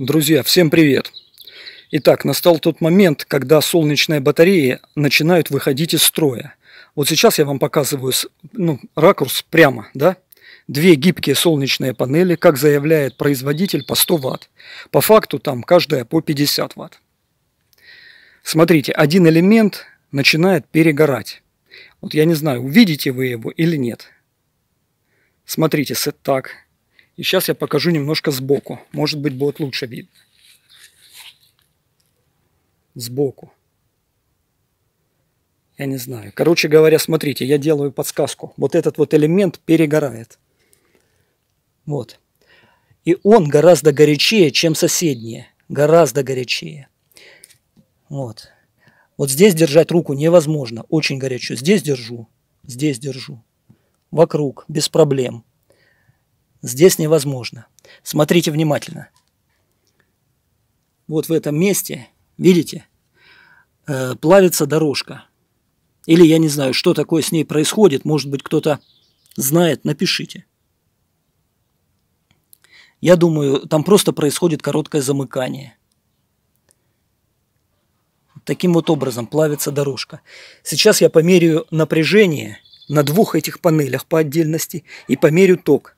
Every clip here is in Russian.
Друзья, всем привет! Итак, настал тот момент, когда солнечные батареи начинают выходить из строя. Вот сейчас я вам показываю ну, ракурс прямо, да? Две гибкие солнечные панели, как заявляет производитель, по 100 Вт. По факту там каждая по 50 Вт. Смотрите, один элемент начинает перегорать. Вот я не знаю, увидите вы его или нет. Смотрите, так, и сейчас я покажу немножко сбоку. Может быть, будет лучше видно. Сбоку. Я не знаю. Короче говоря, смотрите, я делаю подсказку. Вот этот вот элемент перегорает. Вот. И он гораздо горячее, чем соседние. Гораздо горячее. Вот. Вот здесь держать руку невозможно. Очень горячо. Здесь держу. Здесь держу. Вокруг. Без проблем. Здесь невозможно. Смотрите внимательно. Вот в этом месте, видите, э, плавится дорожка. Или я не знаю, что такое с ней происходит. Может быть, кто-то знает, напишите. Я думаю, там просто происходит короткое замыкание. Таким вот образом плавится дорожка. Сейчас я померяю напряжение на двух этих панелях по отдельности и померю ток –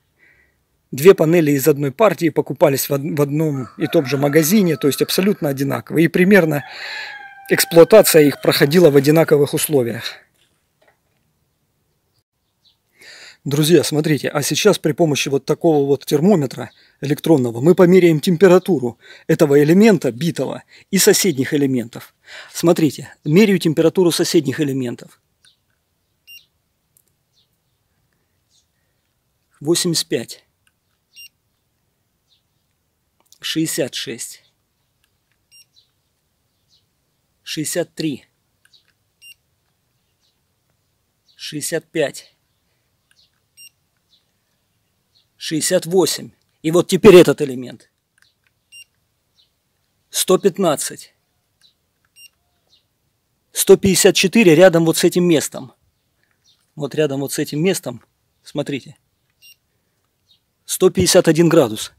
две панели из одной партии покупались в, одном и том же магазине, то есть абсолютно одинаковые. И примерно эксплуатация их проходила в одинаковых условиях. Друзья, смотрите, а сейчас при помощи вот такого вот термометра электронного мы померяем температуру этого элемента битого и соседних элементов. Смотрите, меряю температуру соседних элементов. 85 шестьдесят шесть, шестьдесят три, шестьдесят пять, шестьдесят восемь. И вот теперь этот элемент. сто пятнадцать, сто пятьдесят четыре рядом вот с этим местом. Вот рядом вот с этим местом, смотрите, сто пятьдесят один градус.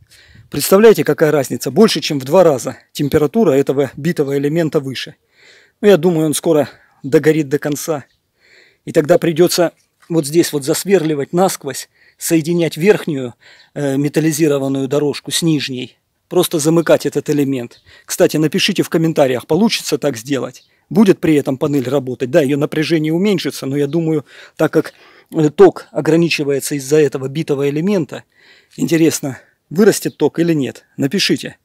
Представляете, какая разница? Больше, чем в два раза температура этого битого элемента выше. Ну, я думаю, он скоро догорит до конца. И тогда придется вот здесь вот засверливать насквозь, соединять верхнюю э, металлизированную дорожку с нижней. Просто замыкать этот элемент. Кстати, напишите в комментариях, получится так сделать. Будет при этом панель работать. Да, ее напряжение уменьшится, но я думаю, так как э, ток ограничивается из-за этого битого элемента, интересно, Вырастет ток или нет? Напишите.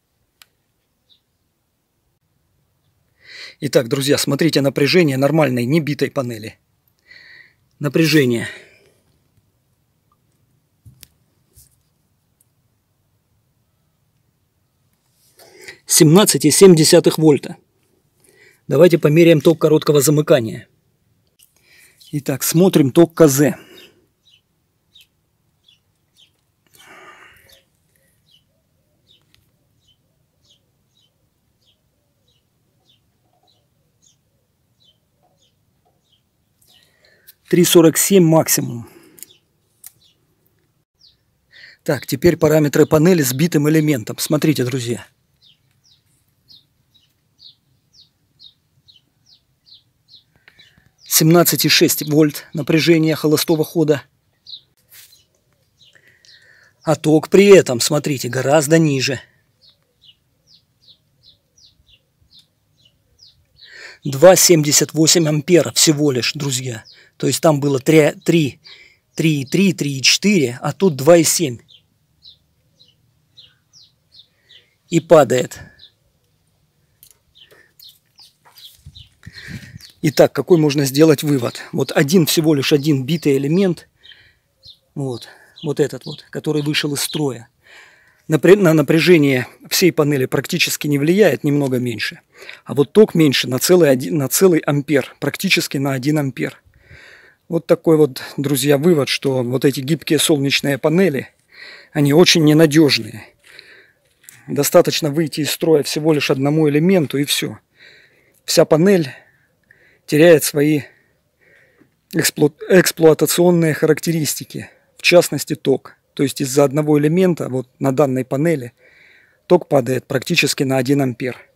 Итак, друзья, смотрите напряжение нормальной, не битой панели. Напряжение. Семнадцать и семь десятых вольта. Давайте померяем ток короткого замыкания. Итак, смотрим ток КЗ. 3,47 максимум. Так, теперь параметры панели с битым элементом. Смотрите, друзья. Семнадцать и шесть вольт напряжение холостого хода. А ток при этом, смотрите, гораздо ниже. 2,78 ампера всего лишь, друзья. То есть там было 3, 3, 3,3, 3,4, а тут 2,7. И падает. Итак, какой можно сделать вывод? Вот один, всего лишь один битый элемент, вот, вот этот вот, который вышел из строя, на напряжение всей панели практически не влияет, немного меньше. А вот ток меньше на целый, один, на целый ампер, практически на 1 ампер. Вот такой вот, друзья, вывод, что вот эти гибкие солнечные панели, они очень ненадежные. Достаточно выйти из строя всего лишь одному элементу и все. Вся панель теряет свои эксплуатационные характеристики, в частности ток. То есть из-за одного элемента вот на данной панели ток падает практически на 1 ампер.